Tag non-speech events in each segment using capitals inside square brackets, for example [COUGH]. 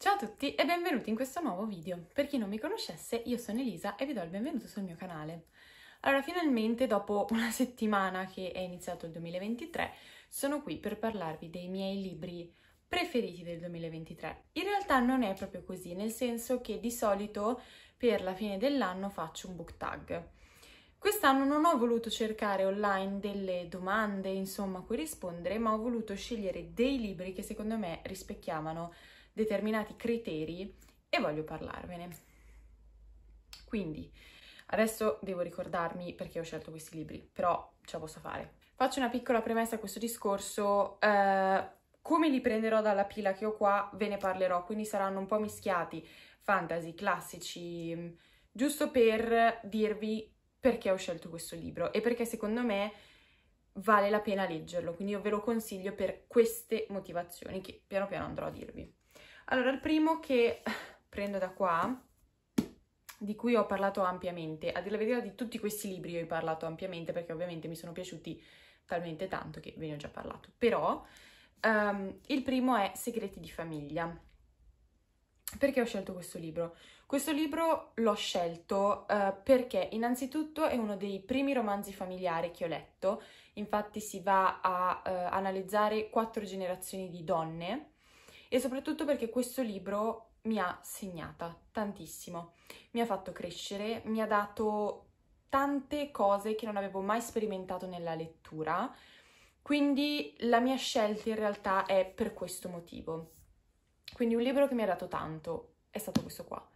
Ciao a tutti e benvenuti in questo nuovo video. Per chi non mi conoscesse, io sono Elisa e vi do il benvenuto sul mio canale. Allora, finalmente dopo [LAUGHS] una settimana che è iniziato il 2023, sono qui per parlarvi dei miei libri preferiti del 2023. In realtà non è proprio così, nel senso che di solito per la fine dell'anno faccio un book tag. Quest'anno non ho voluto cercare online delle domande, insomma, a cui rispondere, ma ho voluto scegliere dei libri che secondo me rispecchiavano determinati criteri e voglio parlarvene. Quindi, adesso devo ricordarmi perché ho scelto questi libri, però ce la posso fare. Faccio una piccola premessa a questo discorso. Eh, come li prenderò dalla pila che ho qua, ve ne parlerò, quindi saranno un po' mischiati, fantasy, classici, mm, giusto per dirvi perché ho scelto questo libro e perché secondo me vale la pena leggerlo, quindi io ve lo consiglio per queste motivazioni che piano piano andrò a dirvi. Allora, il primo che [LAUGHS] prendo da qua, di cui ho parlato ampiamente, a dire la verità di tutti questi libri ho parlato ampiamente perché ovviamente mi sono piaciuti talmente tanto che ve ne ho già parlato, però um, il primo è Segreti di famiglia. Perché ho scelto questo libro? Questo libro l'ho scelto uh, perché innanzitutto è uno dei primi romanzi familiari che ho letto, infatti si va a uh, analizzare quattro generazioni di donne, e soprattutto perché questo libro mi ha segnata tantissimo, mi ha fatto crescere, mi ha dato tante cose che non avevo mai sperimentato nella lettura, quindi la mia scelta in realtà è per questo motivo. Quindi un libro che mi ha dato tanto è stato questo qua.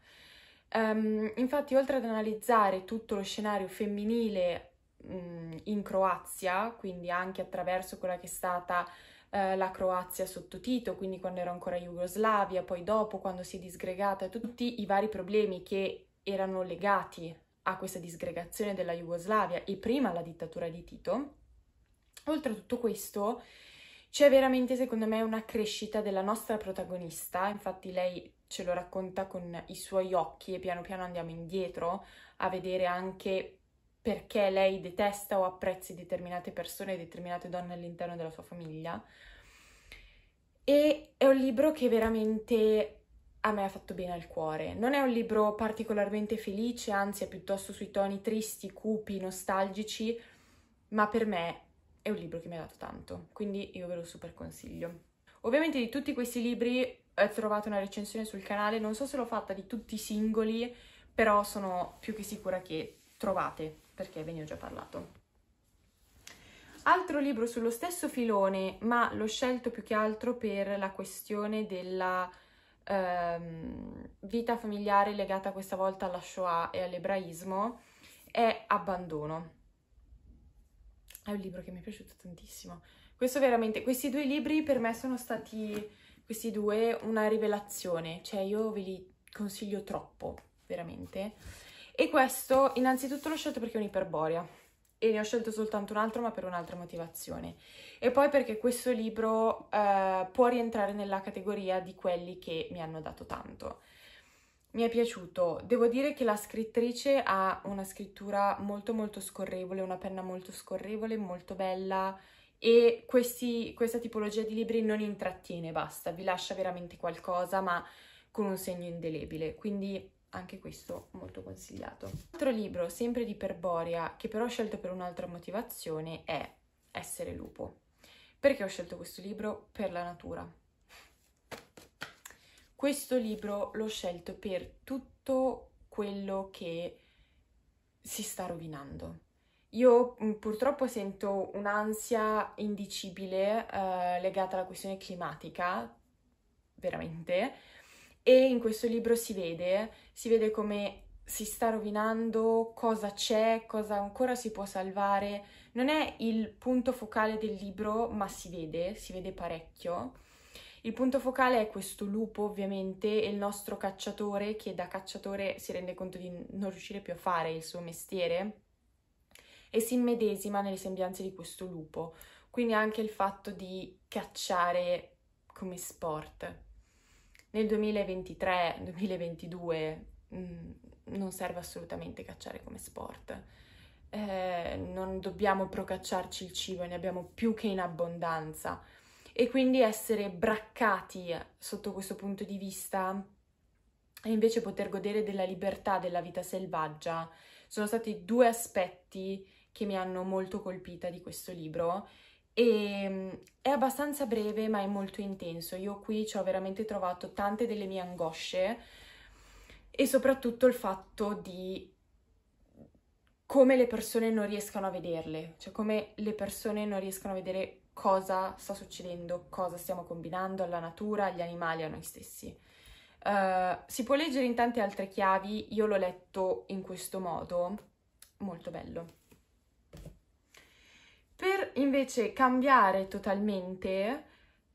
Um, infatti, oltre ad analizzare tutto lo scenario femminile mh, in Croazia, quindi anche attraverso quella che è stata eh, la Croazia sotto Tito, quindi quando era ancora Jugoslavia, poi dopo quando si è disgregata, tutti i vari problemi che erano legati a questa disgregazione della Jugoslavia e prima alla dittatura di Tito. Oltre a tutto questo, c'è veramente secondo me una crescita della nostra protagonista, infatti lei ce lo racconta con i suoi occhi e piano piano andiamo indietro a vedere anche perché lei detesta o apprezzi determinate persone e determinate donne all'interno della sua famiglia. E è un libro che veramente a me ha fatto bene al cuore. Non è un libro particolarmente felice, anzi è piuttosto sui toni tristi, cupi, nostalgici, ma per me è un libro che mi ha dato tanto, quindi io ve lo super consiglio. Ovviamente di tutti questi libri ho trovato una recensione sul canale, non so se l'ho fatta di tutti i singoli, però sono più che sicura che trovate perché ve ne ho già parlato. Altro libro sullo stesso filone, ma l'ho scelto più che altro per la questione della ehm, vita familiare legata questa volta alla Shoah e all'ebraismo, è Abbandono. È un libro che mi è piaciuto tantissimo. Questo veramente, questi due libri per me sono stati, questi due, una rivelazione. Cioè io ve li consiglio troppo, veramente. E questo innanzitutto l'ho scelto perché è un'iperborea e ne ho scelto soltanto un altro ma per un'altra motivazione. E poi perché questo libro eh, può rientrare nella categoria di quelli che mi hanno dato tanto. Mi è piaciuto, devo dire che la scrittrice ha una scrittura molto molto scorrevole, una penna molto scorrevole, molto bella e questi, questa tipologia di libri non intrattiene, basta, vi lascia veramente qualcosa ma con un segno indelebile, quindi anche questo molto consigliato. Altro libro, sempre di Perboria, che però ho scelto per un'altra motivazione, è Essere lupo. Perché ho scelto questo libro? Per la natura. Questo libro l'ho scelto per tutto quello che si sta rovinando. Io mm, purtroppo sento un'ansia indicibile eh, legata alla questione climatica, veramente, e in questo libro si vede, si vede come si sta rovinando, cosa c'è, cosa ancora si può salvare. Non è il punto focale del libro, ma si vede, si vede parecchio. Il punto focale è questo lupo, ovviamente, e il nostro cacciatore che da cacciatore si rende conto di non riuscire più a fare il suo mestiere e si immedesima nelle sembianze di questo lupo. Quindi anche il fatto di cacciare come sport nel 2023-2022 mm, non serve assolutamente cacciare come sport. Eh, non dobbiamo procacciarci il cibo, ne abbiamo più che in abbondanza. E quindi essere braccati sotto questo punto di vista e invece poter godere della libertà della vita selvaggia sono stati due aspetti che mi hanno molto colpita di questo libro e ehm, è abbastanza breve ma è molto intenso. Io qui ci ho veramente trovato tante delle mie angosce e soprattutto il fatto di come le persone non riescano a vederle, cioè come le persone non riescono a vedere cosa sta succedendo, cosa stiamo combinando alla natura, agli animali, a noi stessi. Uh, si può leggere in tante altre chiavi, io l'ho letto in questo modo, molto bello. Per invece cambiare totalmente,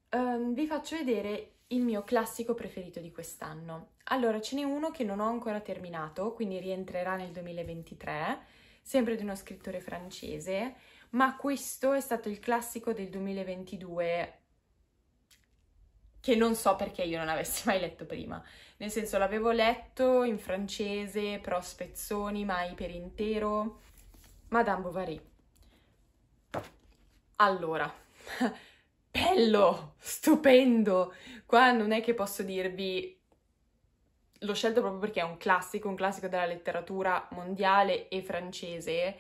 ehm, vi faccio vedere il mio classico preferito di quest'anno. Allora, ce n'è uno che non ho ancora terminato, quindi rientrerà nel 2023, sempre di uno scrittore francese, ma questo è stato il classico del 2022 che non so perché io non avessi mai letto prima. Nel senso, l'avevo letto in francese, però spezzoni, mai per intero, Madame Bovary. Allora, [LAUGHS] bello, stupendo. Qua non è che posso dirvi l'ho scelto proprio perché è un classico, un classico della letteratura mondiale e francese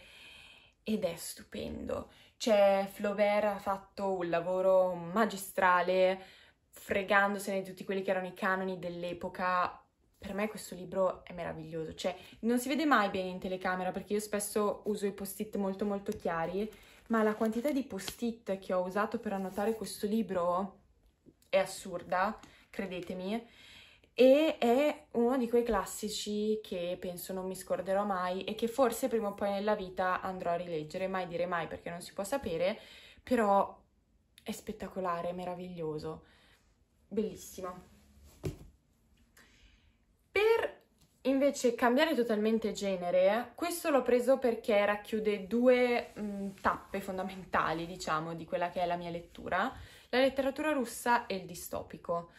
ed è stupendo. Cioè, Flaubert ha fatto un lavoro magistrale fregandosene di tutti quelli che erano i canoni dell'epoca. Per me questo libro è meraviglioso, cioè non si vede mai bene in telecamera perché io spesso uso i post-it molto molto chiari ma la quantità di post-it che ho usato per annotare questo libro è assurda, credetemi, e è uno di quei classici che penso non mi scorderò mai e che forse prima o poi nella vita andrò a rileggere, mai dire mai perché non si può sapere, però è spettacolare, meraviglioso, bellissimo. Invece cambiare totalmente genere, questo l'ho preso perché racchiude due mh, mm, tappe fondamentali, diciamo, di quella che è la mia lettura, la letteratura russa e il distopico.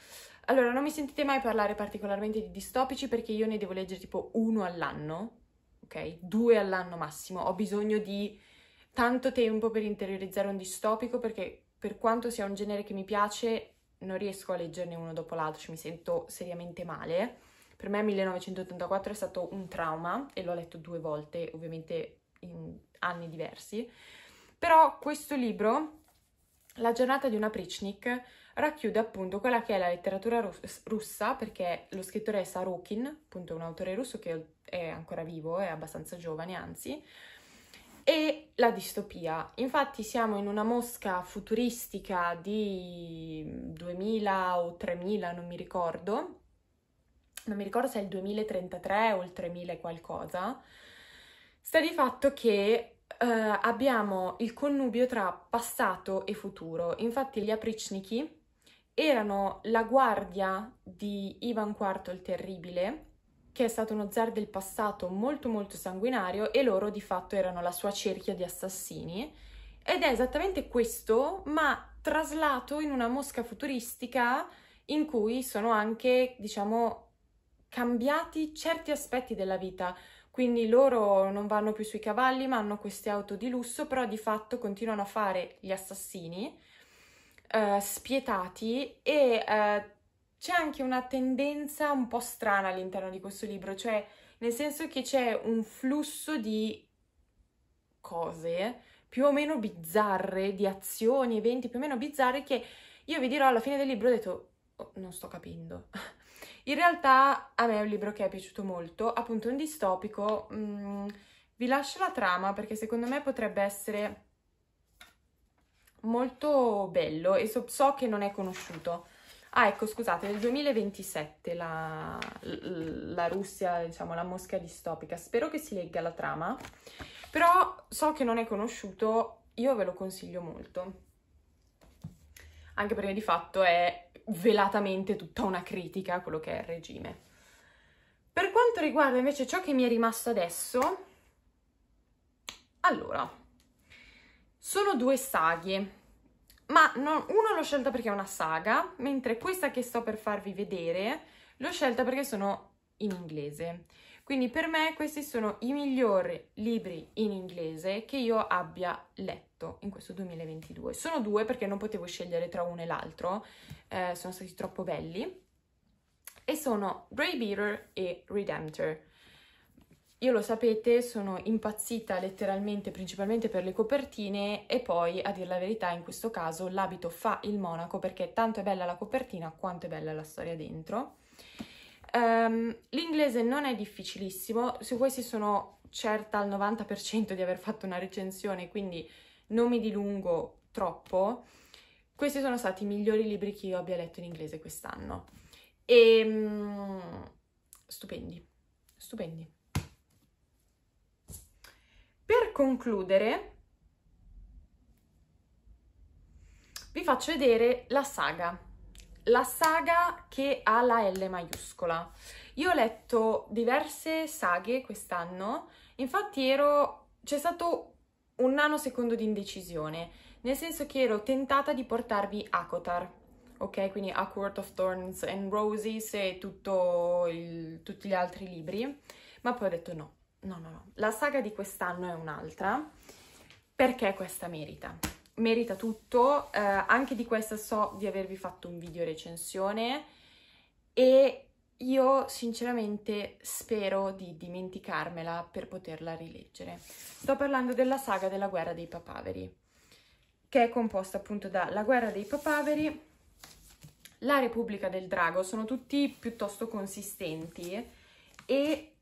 Allora, non mi sentite mai parlare particolarmente di distopici perché io ne devo leggere tipo uno all'anno, ok? Due all'anno massimo. Ho bisogno di tanto tempo per interiorizzare un distopico perché per quanto sia un genere che mi piace, non riesco a leggerne uno dopo l'altro, cioè mi sento seriamente male. Per me 1984 è stato un trauma e l'ho letto due volte, ovviamente in anni diversi, però questo libro, La giornata di una Prichnik, racchiude appunto quella che è la letteratura rus- russa, perché lo scrittore è Sarokin, appunto un autore russo che è ancora vivo, è abbastanza giovane anzi, e la distopia. Infatti siamo in una Mosca futuristica di 2000 o 3000, non mi ricordo, non mi ricordo se è il 2033 o il 3000 qualcosa, sta di fatto che Uh, abbiamo il connubio tra passato e futuro. Infatti gli apricniki erano la guardia di Ivan IV il Terribile, che è stato uno zar del passato molto molto sanguinario e loro di fatto erano la sua cerchia di assassini. Ed è esattamente questo, ma traslato in una mosca futuristica in cui sono anche, diciamo, cambiati certi aspetti della vita. Quindi loro non vanno più sui cavalli, ma hanno queste auto di lusso, però di fatto continuano a fare gli assassini eh, spietati e eh, c'è anche una tendenza un po' strana all'interno di questo libro, cioè nel senso che c'è un flusso di cose più o meno bizzarre, di azioni, eventi più o meno bizzarre che io vi dirò alla fine del libro ho detto oh, non sto capendo. [LAUGHS] In realtà a me è un libro che è piaciuto molto, appunto un distopico. Mm, vi lascio la trama perché secondo me potrebbe essere molto bello e so, so che non è conosciuto. Ah, ecco, scusate, nel 2027 la, la Russia, diciamo, la Mosca distopica. Spero che si legga la trama, però so che non è conosciuto, io ve lo consiglio molto. Anche perché di fatto è velatamente tutta una critica a quello che è il regime. Per quanto riguarda invece ciò che mi è rimasto adesso, allora, sono due saghe, ma no, uno l'ho scelta perché è una saga, mentre questa che sto per farvi vedere l'ho scelta perché sono in inglese. Quindi per me questi sono i migliori libri in inglese che io abbia letto in questo 2022. Sono due perché non potevo scegliere tra uno e l'altro, eh, sono stati troppo belli. E sono Grey Beater e Redemptor. Io lo sapete, sono impazzita letteralmente principalmente per le copertine e poi, a dire la verità, in questo caso l'abito fa il monaco perché tanto è bella la copertina quanto è bella la storia dentro. Um, l'inglese non è difficilissimo, su questi sono certa al 90% di aver fatto una recensione, quindi non mi dilungo troppo. Questi sono stati i migliori libri che io abbia letto in inglese quest'anno. E um, stupendi, stupendi. Per concludere, vi faccio vedere la saga la saga che ha la L maiuscola. Io ho letto diverse saghe quest'anno, infatti ero... c'è stato un nanosecondo di indecisione, nel senso che ero tentata di portarvi Akotar, ok? Quindi A Court of Thorns and Roses e il, tutti gli altri libri, ma poi ho detto no, no, no, no. La saga di quest'anno è un'altra, perché questa merita? merita tutto, eh, anche di questa so di avervi fatto un video recensione e io sinceramente spero di dimenticarmela per poterla rileggere. Sto parlando della saga della guerra dei papaveri, che è composta appunto da La guerra dei papaveri, La Repubblica del Drago, sono tutti piuttosto consistenti, e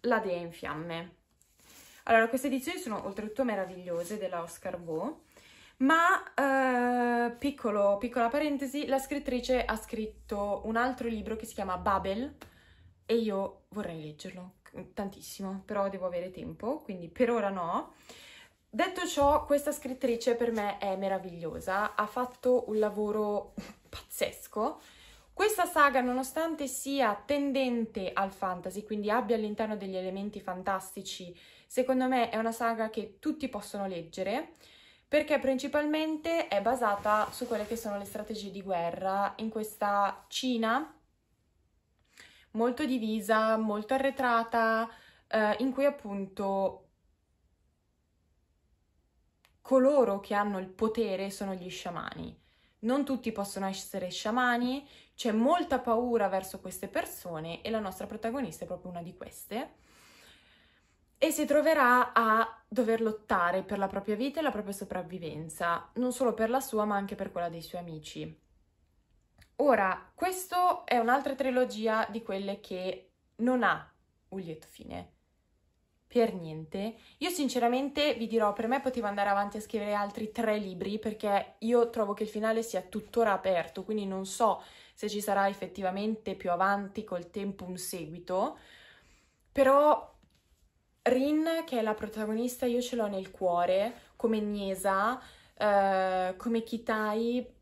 La Dea in Fiamme. Allora, queste edizioni sono oltretutto meravigliose della Oscar Vaux, ma, eh, piccolo, piccola parentesi, la scrittrice ha scritto un altro libro che si chiama Babel e io vorrei leggerlo mm, tantissimo, però devo avere tempo, quindi per ora no. Detto ciò, questa scrittrice per me è meravigliosa, ha fatto un lavoro [LAUGHS] pazzesco. Questa saga, nonostante sia tendente al fantasy, quindi abbia all'interno degli elementi fantastici, secondo me è una saga che tutti possono leggere perché principalmente è basata su quelle che sono le strategie di guerra in questa Cina molto divisa, molto arretrata, eh, in cui appunto coloro che hanno il potere sono gli sciamani. Non tutti possono essere sciamani, c'è molta paura verso queste persone e la nostra protagonista è proprio una di queste e si troverà a dover lottare per la propria vita e la propria sopravvivenza, non solo per la sua ma anche per quella dei suoi amici. Ora, questa è un'altra trilogia di quelle che non ha un lieto fine. Per niente. Io sinceramente vi dirò, per me poteva andare avanti a scrivere altri tre libri perché io trovo che il finale sia tuttora aperto, quindi non so se ci sarà effettivamente più avanti col tempo un seguito, però Rin, che è la protagonista, io ce l'ho nel cuore, come Niesa, eh, come Kitai,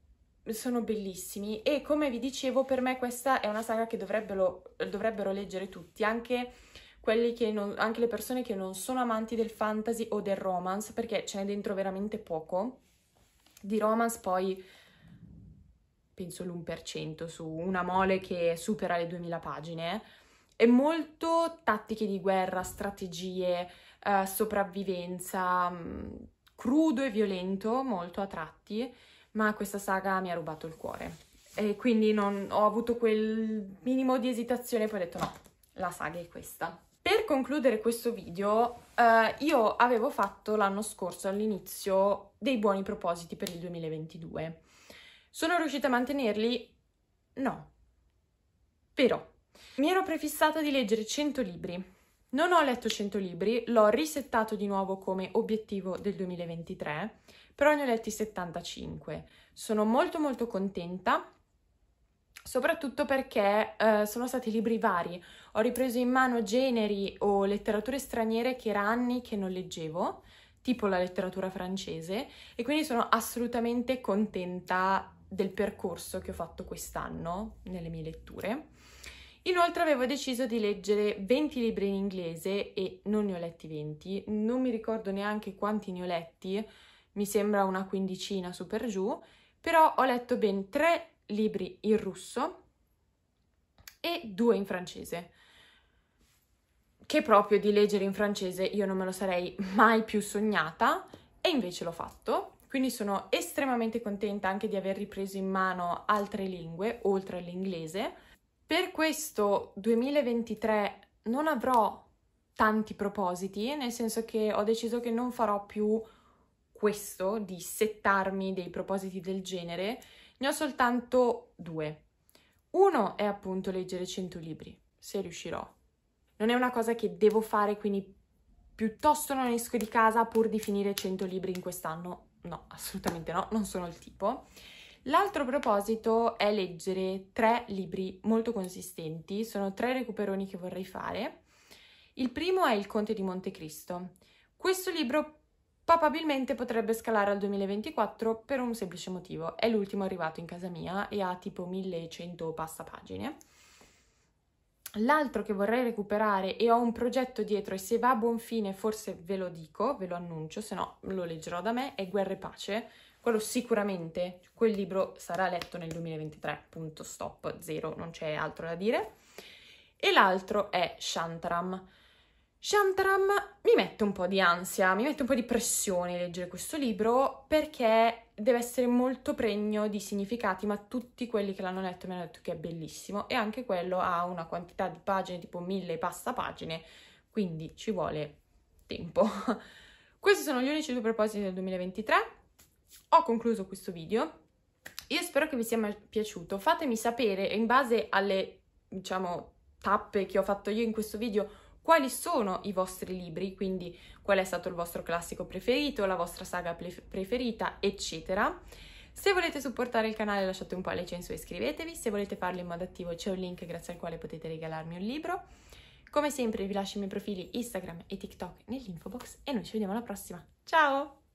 sono bellissimi e come vi dicevo per me questa è una saga che dovrebbero, dovrebbero leggere tutti, anche, non, anche, le persone che non sono amanti del fantasy o del romance, perché ce n'è dentro veramente poco. Di romance poi penso l'1% su una mole che supera le 2000 pagine, è molto tattiche di guerra, strategie, eh, sopravvivenza, mm, crudo e violento, molto a tratti, ma questa saga mi ha rubato il cuore. E quindi non, ho avuto quel minimo di esitazione e poi ho detto no, la saga è questa. Per concludere questo video, eh, io avevo fatto l'anno scorso all'inizio dei buoni propositi per il 2022. Sono riuscita a mantenerli? No. Però mi ero prefissata di leggere 100 libri. Non ho letto 100 libri, l'ho risettato di nuovo come obiettivo del 2023, però ne ho letti 75. Sono molto molto contenta soprattutto perché eh, sono stati libri vari. Ho ripreso in mano generi o letterature straniere che era anni che non leggevo, tipo la letteratura francese, e quindi sono assolutamente contenta del percorso che ho fatto quest'anno nelle mie letture. Inoltre avevo deciso di leggere 20 libri in inglese e non ne ho letti 20, non mi ricordo neanche quanti ne ho letti, mi sembra una quindicina su per giù, però ho letto ben 3 libri in russo e 2 in francese che proprio di leggere in francese io non me lo sarei mai più sognata e invece l'ho fatto. Quindi sono estremamente contenta anche di aver ripreso in mano altre lingue oltre all'inglese per questo 2023 non avrò tanti propositi, nel senso che ho deciso che non farò più questo di settarmi dei propositi del genere, ne ho soltanto due. Uno è appunto leggere 100 libri, se riuscirò. Non è una cosa che devo fare, quindi piuttosto non esco di casa pur di finire 100 libri in quest'anno. No, assolutamente no, non sono il tipo. L'altro proposito è leggere tre libri molto consistenti, sono tre recuperoni che vorrei fare. Il primo è Il Conte di Montecristo. Questo libro probabilmente potrebbe scalare al 2024 per un semplice motivo, è l'ultimo arrivato in casa mia e ha tipo 1100 passa pagine. L'altro che vorrei recuperare e ho un progetto dietro e se va a buon fine forse ve lo dico, ve lo annuncio, se no lo leggerò da me, è Guerra e Pace quello sicuramente, quel libro sarà letto nel 2023, punto stop, zero, non c'è altro da dire. E l'altro è Shantaram. Shantaram mi mette un po' di ansia, mi mette un po' di pressione leggere questo libro perché deve essere molto pregno di significati, ma tutti quelli che l'hanno letto mi hanno detto che è bellissimo e anche quello ha una quantità di pagine, tipo mille e passa pagine, quindi ci vuole tempo. [LAUGHS] Questi sono gli unici due propositi del 2023 ho concluso questo video. Io spero che vi sia piaciuto. Fatemi sapere, in base alle, diciamo, tappe che ho fatto io in questo video, quali sono i vostri libri, quindi qual è stato il vostro classico preferito, la vostra saga preferita, eccetera. Se volete supportare il canale lasciate un pollice in su e iscrivetevi, se volete farlo in modo attivo c'è un link grazie al quale potete regalarmi un libro. Come sempre vi lascio i miei profili Instagram e TikTok nell'info box e noi ci vediamo alla prossima. Ciao!